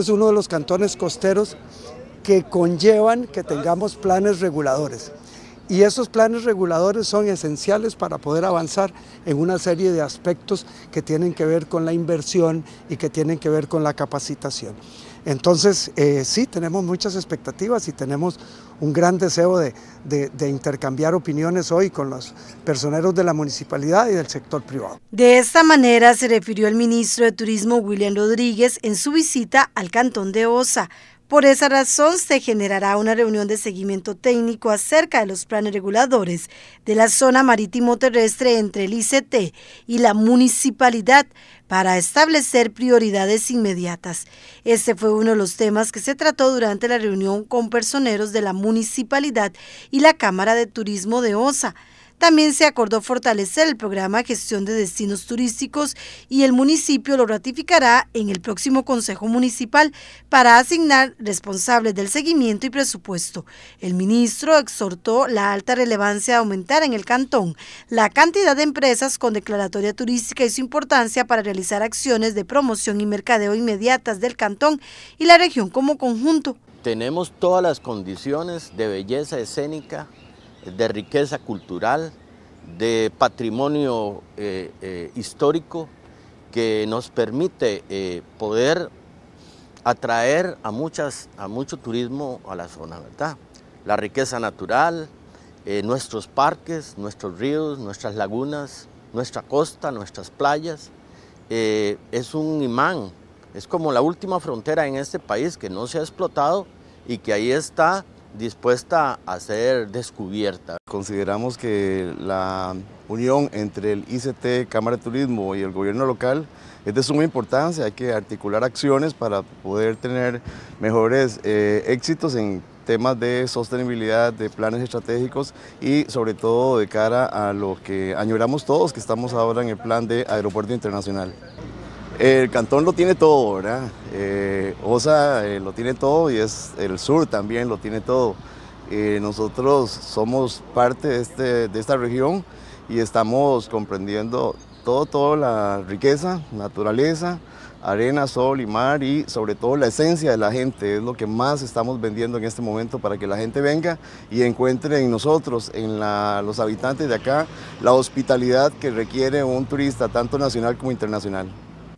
es uno de los cantones costeros que conllevan que tengamos planes reguladores. Y esos planes reguladores son esenciales para poder avanzar en una serie de aspectos que tienen que ver con la inversión y que tienen que ver con la capacitación. Entonces, eh, sí, tenemos muchas expectativas y tenemos un gran deseo de, intercambiar opiniones hoy con los personeros de la municipalidad y del sector privado. De esta manera se refirió el ministro de Turismo William Rodríguez en su visita al cantón de Osa por esa razón, se generará una reunión de seguimiento técnico acerca de los planes reguladores de la zona marítimo-terrestre entre el ICT y la municipalidad para establecer prioridades inmediatas. Este fue uno de los temas que se trató durante la reunión con personeros de la municipalidad y la Cámara de Turismo de OSA. También se acordó fortalecer el programa Gestión de Destinos Turísticos y el municipio lo ratificará en el próximo Consejo Municipal para asignar responsables del seguimiento y presupuesto. El ministro exhortó la alta relevancia de aumentar en el cantón la cantidad de empresas con declaratoria turística y su importancia para realizar acciones de promoción y mercadeo inmediatas del cantón y la región como conjunto. Tenemos todas las condiciones de belleza escénica de riqueza cultural, de patrimonio eh, eh, histórico que nos permite eh, poder atraer a, muchas, a mucho turismo a la zona, ¿verdad? La riqueza natural, nuestros parques, nuestros ríos, nuestras lagunas, nuestra costa, nuestras playas, es un imán, es como la última frontera en este país que no se ha explotado y que ahí está dispuesta a ser descubierta. Consideramos que la unión entre el ICT, Cámara de Turismo y el gobierno local es de suma importancia, hay que articular acciones para poder tener mejores eh, éxitos en temas de sostenibilidad, de planes estratégicos y sobre todo de cara a lo que añoramos todos, que estamos ahora en el plan de aeropuerto internacional. El cantón lo tiene todo, ¿verdad? Eh, Osa eh, lo tiene todo y es el sur también lo tiene todo. Eh, nosotros somos parte este, de, esta región y estamos comprendiendo todo, toda la riqueza, naturaleza, arena, sol y mar y sobre todo la esencia de la gente, es lo que más estamos vendiendo en este momento para que la gente venga y encuentre en nosotros, en los habitantes de acá, la hospitalidad que requiere un turista tanto nacional como internacional.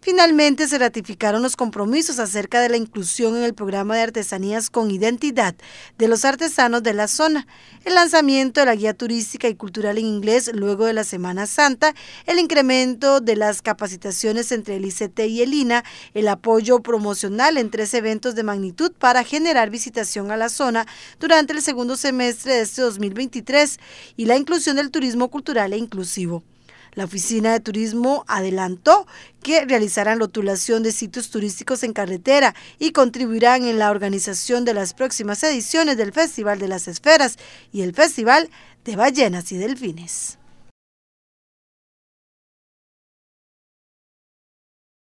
Finalmente se ratificaron los compromisos acerca de la inclusión en el programa de artesanías con identidad de los artesanos de la zona, el lanzamiento de la guía turística y cultural en inglés luego de la Semana Santa, el incremento de las capacitaciones entre el ICT y el INA, el apoyo promocional en tres eventos de magnitud para generar visitación a la zona durante el segundo semestre de este 2023 y la inclusión del turismo cultural e inclusivo. La Oficina de Turismo adelantó que realizarán rotulación de sitios turísticos en carretera y contribuirán en la organización de las próximas ediciones del Festival de las Esferas y el Festival de Ballenas y Delfines.